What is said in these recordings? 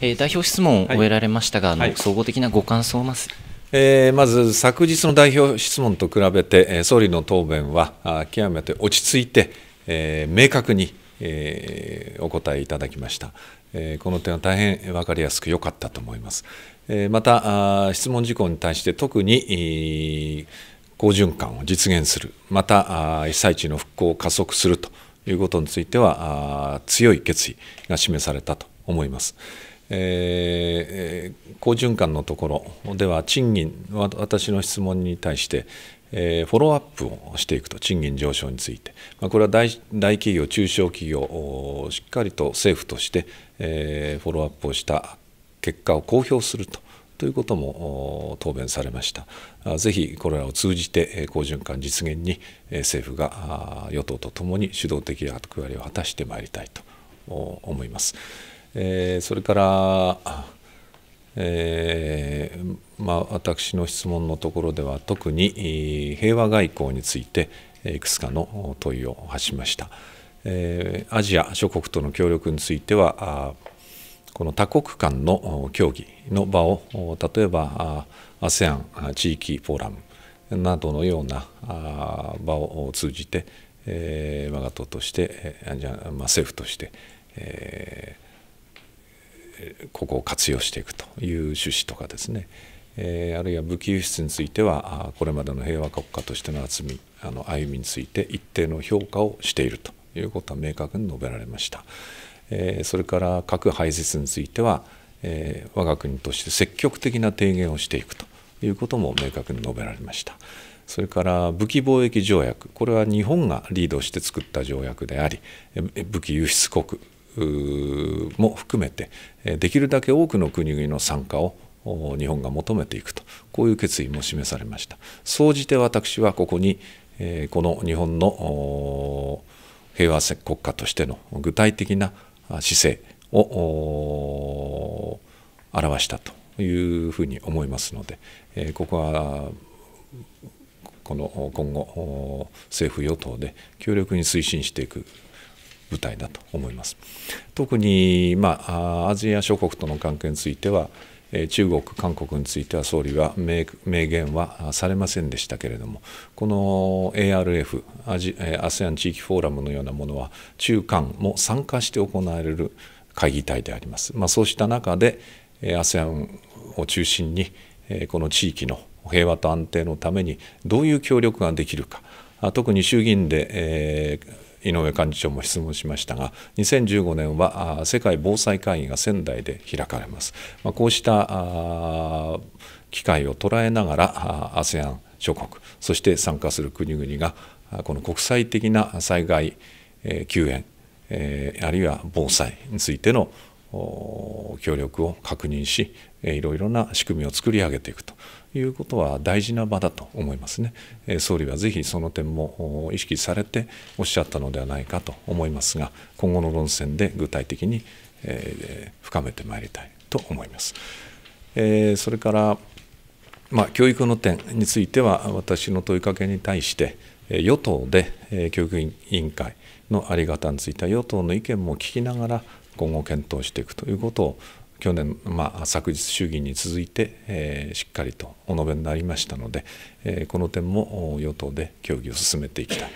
えー、代表質問を終えられましたが、はい、あの総合的なご感想をまず。えー、まず昨日の代表質問と比べて、総理の答弁は極めて落ち着いて、えー、明確に、えー、お答えいただきました、えー、この点は大変分かりやすく良かったと思います。えー、また、質問事項に対して特に、好循環を実現する、また被災地の復興を加速するということについては、強い決意が示されたと思います。えー、好循環のところでは賃金私の質問に対して、えー、フォローアップをしていくと賃金上昇について、まあ、これは大企業中小企業をしっかりと政府として、えー、フォローアップをした結果を公表すると。ということも答弁されました。ぜひこれらを通じて好循環実現に政府が与党とともに主導的役割を果たしてまいりたいと思います。えー、それから、えーまあ、私の質問のところでは特に平和外交についていくつかの問いを発しました。えー、アジア諸国との協力についてはこの多国間の協議の場を例えば ASEAN 地域フォーラムなどのような場を通じて、え我が党として、えー、まあ、政府として、えーここを活用していくという趣旨とかですね、えあるいは武器輸出についてはこれまでの平和国家としての厚みあの歩みについて一定の評価をしているということは明確に述べられました、えそれから核廃絶については、え我が国として積極的な提言をしていくということも明確に述べられましたそれから武器貿易条約これは日本がリードして作った条約であり武器輸出国も含めてできるだけ多くの国々の参加を日本が求めていくとこういう決意も示されました総じて私はここにこの日本の平和国家としての具体的な姿勢を表したというふうに思いますのでここはこの今後政府与党で強力に推進していく舞台だと思います。特に、まあ、アジア諸国との関係については中国、韓国については総理は明言はされませんでしたけれども、この ARF、ASEAN 地域フォーラムのようなものは、中韓も参加して行われる会議体であります。まあ、そうした中で、ASEAN を中心に、この地域の平和と安定のためにどういう協力ができるか、特に衆議院で、えー井上幹事長も質問しましたが2015年は世界防災会議が仙台で開かれます、まあ、こうした機会を捉えながら ASEAN 諸国そして参加する国々がこの国際的な災害救援あるいは防災についての協力を確認しいろいろな仕組みを作り上げていくということは大事な場だと思いますね。総理はぜひその点も意識されておっしゃったのではないかと思いますが、今後の論戦で具体的に深めてまいりたいと思います。それから、まあ、教育の点については、私の問いかけに対して、与党で教育委員会のあり方については、与党の意見も聞きながら、今後検討していくということを去年、まあ、昨日衆議院に続いて、えー、しっかりとお述べになりましたので、えー、この点も与党で協議を進めていきたい、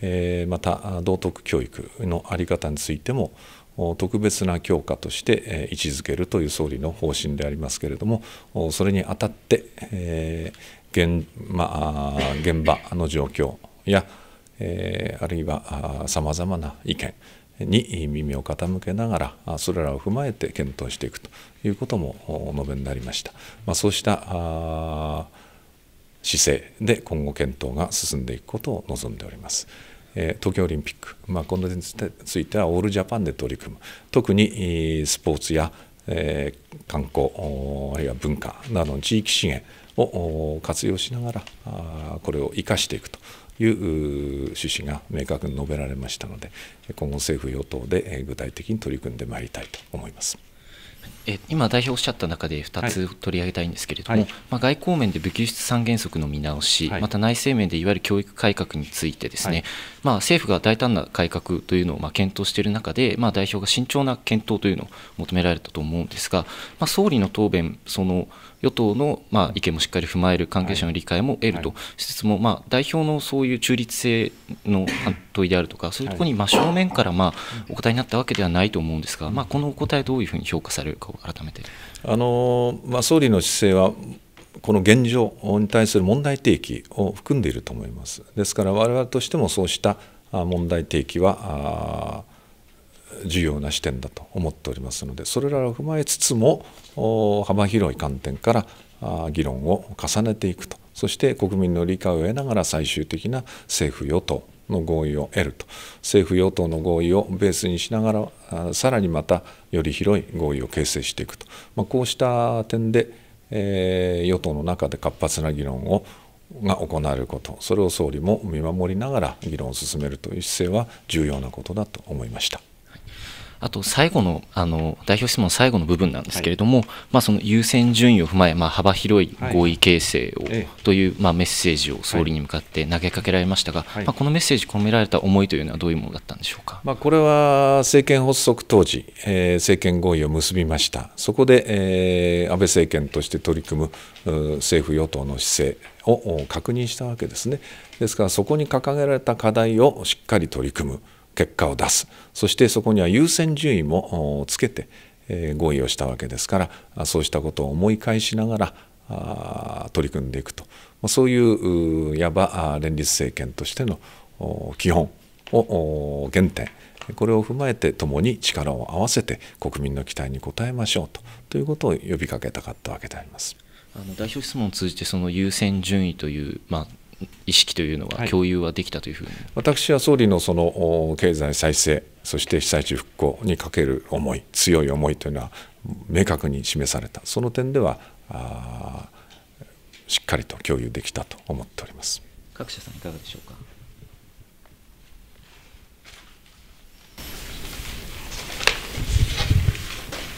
えー、また道徳教育の在り方についても特別な強化として位置づけるという総理の方針でありますけれどもそれにあたって、えー現まあ、現場の状況や、えー、あるいはさまざまな意見に耳を傾けながらそれらを踏まえて検討していくということもお述べになりました、まあ、そうした姿勢で今後検討が進んでいくことを望んでおります。東京オリンピック、まあ、この点についてはオールジャパンで取り組む特にスポーツや観光あるいは文化などの地域資源を活用しながらこれを生かしていくという趣旨が明確に述べられましたので、今後、政府・与党で具体的に取り組んでまいりたいと思います。え今、代表おっしゃった中で2つ取り上げたいんですけれども、はいまあ、外交面で武器輸出三原則の見直し、はい、また内政面でいわゆる教育改革について、ですね、まあ、政府が大胆な改革というのをま検討している中で、まあ、代表が慎重な検討というのを求められたと思うんですが、ま総理の答弁、その与党のまあ意見もしっかり踏まえる関係者の理解も得るとしつつも、まあ、代表のそういう中立性の問いであるとかそういうところに真正面からまあお答えになったわけではないと思うんですが、まあ、このお答えどういうふうに評価されるかを改めて。あのまあ、総理の姿勢はこの現状に対する問題提起を含んでいると思います。ですから我々としてもそうした問題提起は重要な視点だと思っておりますのでそれらを踏まえつつも幅広い観点から議論を重ねていくとそして国民の理解を得ながら最終的な政府与党の合意を得ると政府・与党の合意をベースにしながらさらにまたより広い合意を形成していくと、まあ、こうした点で、えー、与党の中で活発な議論をが行われることそれを総理も見守りながら議論を進めるという姿勢は重要なことだと思いました。あと最後のあの代表質問の最後の部分なんですけれども、はい、まあ、その優先順位を踏まえ、まあ、幅広い合意形成を、はい、という、まあ、メッセージを総理に向かって投げかけられましたが、はい、まあ、このメッセージ込められた思いというのはどういうものだったんでしょうか、まあ、これは政権発足当時、えー、政権合意を結びましたそこで、えー、安倍政権として取り組む政府与党の姿勢を確認したわけですねですからそこに掲げられた課題をしっかり取り組む。結果を出すそしてそこには優先順位もつけて合意をしたわけですからそうしたことを思い返しながら取り組んでいくとそういういわば連立政権としての基本を原点これを踏まえて共に力を合わせて国民の期待に応えましょうとということを呼びかけたかったわけであります。あの代表質問を通じてその優先順位という、まあ意識というのは共有はできたというふうに、はい、私は総理のその経済再生そして被災地復興にかける思い強い思いというのは明確に示されたその点ではあしっかりと共有できたと思っております。各社さんいかがでしょうか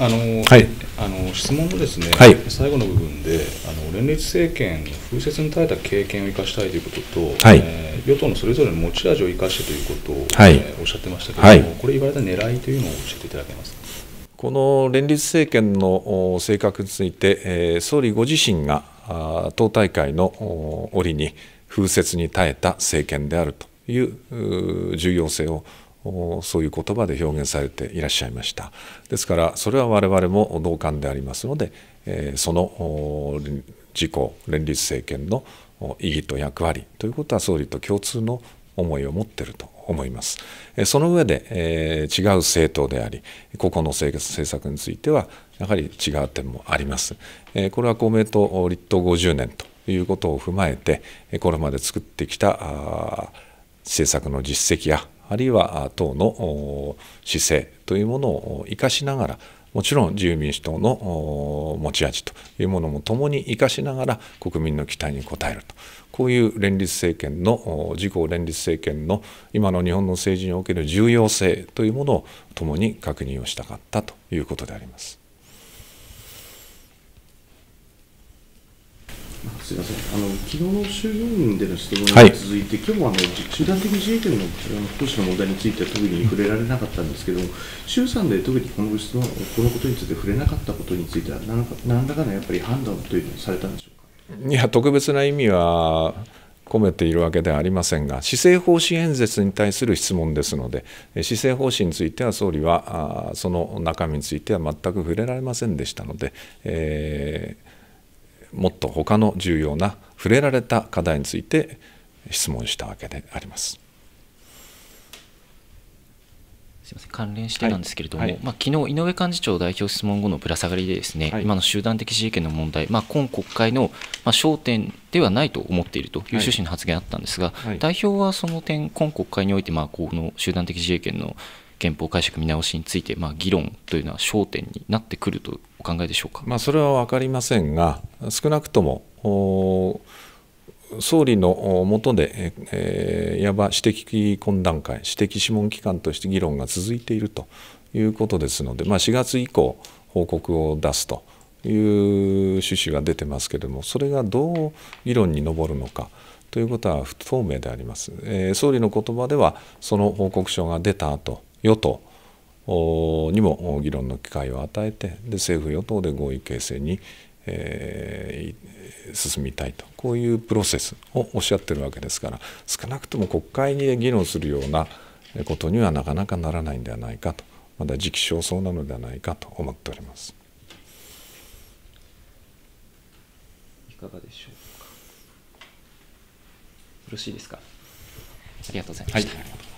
あの、はい、あの質問のですね、はい、最後の部分であの連立政権の風雪に耐えた経験を生かしたいということと、はい、えー、与党のそれぞれの持ち味を生かしてということを、はい、えー、おっしゃってましたけれども、これ言われた狙いというのを教えていただけますこの連立政権の性格について、えー、総理ご自身が党大会の折に風雪に耐えた政権であるという重要性をそういう言葉で表現されていらっしゃいましたですからそれは我々も同感でありますのでその自公連立政権の意義と役割ということは総理と共通の思いを持っていると思います。その上で、違う政党であり、個々の政策については、やはり違う点もあります。これは公明党立党50年ということを踏まえて、これまで作ってきた政策の実績やあるいは党の姿勢というものを生かしながらもちろん自由民主党の持ち味というものもともに生かしながら国民の期待に応えるとこういう連立政権の自公連立政権の今の日本の政治における重要性というものをともに確認をしたかったということであります。すみません、あの昨日の衆議院での質問に続いて、はい、今日もあの集団的自衛権の行使の問題については特に触れられなかったんですけども、衆参で特にこの質問、このことについて触れなかったことについては、何らかのやっぱり判断というのをされたんでしょうかいや、特別な意味は込めているわけではありませんが、施政方針演説に対する質問ですので、施政方針については総理は、その中身については全く触れられませんでしたので、えーもっと他の重要な触れられた課題について質問したわけであります。すみません関連してなんですけれども、はいはいまあ昨日井上幹事長代表質問後のぶら下がりで、ですね、はい、今の集団的自衛権の問題、まあ、今国会の焦点ではないと思っているという趣旨の発言があったんですが、はい、代表はその点、今国会において、この集団的自衛権の憲法解釈見直しについて、まあ、議論というのは焦点になってくるとお考えでしょうか、まあ、それは分かりませんが、少なくとも総理の下で、えー、いわば私的懇談会、私的諮問機関として議論が続いているということですので、まあ、4月以降、報告を出すという趣旨が出てますけれども、それがどう議論に上るのか。ということは不透明であります、えー、総理の言葉ではその報告書が出た後与党にも議論の機会を与えてで政府与党で合意形成にえー、進みたいとこういうプロセスをおっしゃってるわけですから少なくとも国会に議論するようなことにはなかなかならないんではないかとまだ時期尚早なのではないかと思っております。いかがでしょうか。よろしいですか。ありがとうございました。はい